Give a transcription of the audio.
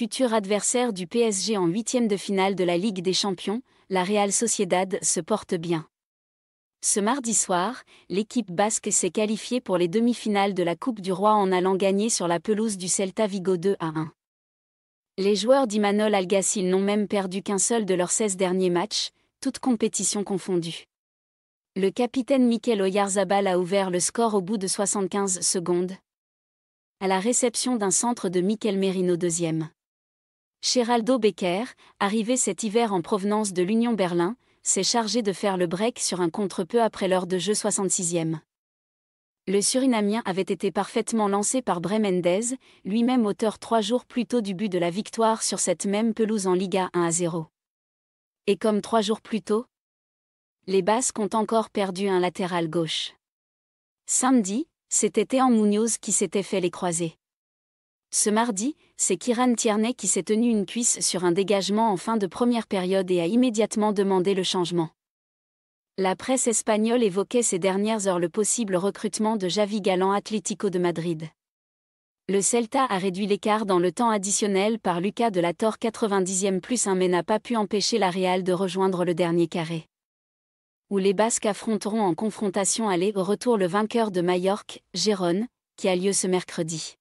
Futur adversaire du PSG en huitième de finale de la Ligue des Champions, la Real Sociedad se porte bien. Ce mardi soir, l'équipe basque s'est qualifiée pour les demi-finales de la Coupe du Roi en allant gagner sur la pelouse du Celta Vigo 2 à 1. Les joueurs d'Imanol Algacil n'ont même perdu qu'un seul de leurs 16 derniers matchs, toutes compétitions confondues. Le capitaine Mikel Oyarzabal a ouvert le score au bout de 75 secondes. À la réception d'un centre de Mikel Merino deuxième. Geraldo Becker, arrivé cet hiver en provenance de l'Union Berlin, s'est chargé de faire le break sur un contre peu après l'heure de jeu 66e. Le Surinamien avait été parfaitement lancé par Bremendez, lui-même auteur trois jours plus tôt du but de la victoire sur cette même pelouse en Liga 1 à 0. Et comme trois jours plus tôt, les Basques ont encore perdu un latéral gauche. Samedi, c'était en Munoz qui s'était fait les croiser. Ce mardi, c'est Kiran Tierney qui s'est tenu une cuisse sur un dégagement en fin de première période et a immédiatement demandé le changement. La presse espagnole évoquait ces dernières heures le possible recrutement de Javi Galan Atlético de Madrid. Le Celta a réduit l'écart dans le temps additionnel par Lucas de la Torre 90e plus un mais n'a pas pu empêcher la Real de rejoindre le dernier carré. Où les Basques affronteront en confrontation aller-retour le vainqueur de Majorque, Gérone, qui a lieu ce mercredi.